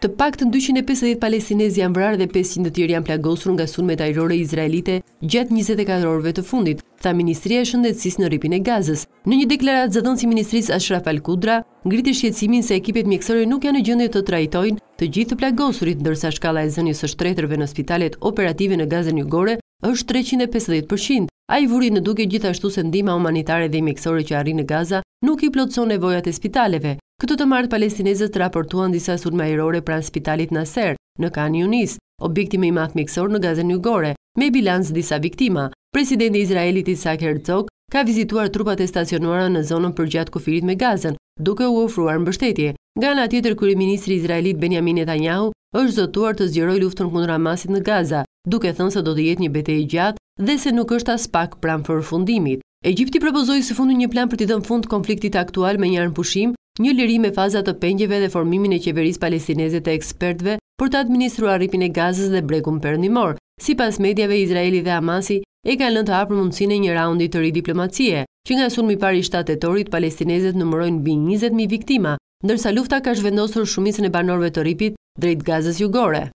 Të pak të në 250 palestinez janë vrarë dhe 500 të tjerë janë plagosur nga sunmet ajrore izraelite gjatë 24 orëve të fundit, tha Ministria Shëndetsis në Ripin e Gazës. Në një deklarat zëdonë si Ministris Ashraf Al-Kudra, ngriti shqetsimin se ekipet mjekësore nuk janë në gjëndje të trajtojnë të gjithë të plagosurit, ndërsa shkala e zënjës është tretërve në spitalet operative në Gazën një gore është 350%. A i vurit në duke gjithashtu se ndima humanitare dhe mjekësore që arri në Gaza nuk i plotëson nevojat e spitaleve. Këtë të martë të raportuan disa sur me erore pranë spitalit Nasser, në Kan Yunis, objekti me i matë miksor në gazën jugore, me bilans disa viktima. Presidenti Izraelit Isak Herzog ka vizituar trupat e stacionuara në zonën gjatë kufirit me gazën, duke u ofruar në bështetje. Gana tjetër kërë ministri Izraelit Benjamin Netanyahu është zotuar të zgjeroj luftën kundra masit në Gaza, duke thënë se do të jetë një i gjatë dhe se nuk është as pak pram për fundimit. Egypti propozoi së fundi një plan për të dhënë fund konfliktit aktual me një armë pushim një liri me fazat të pengjeve dhe formimin e qeveris palestinezet e ekspertve për të administruar ripin e gazës dhe brekun për njëmor. Si pas medjave, Izraeli dhe Amasi e ka lënë të apër mundësine një raundi të ri diplomacie, që nga mi pari 7 etorit, palestinezet nëmërojnë bi 20.000 viktima, ndërsa lufta ka shvendosur shumisën e banorve të ripit drejt gazës jugore.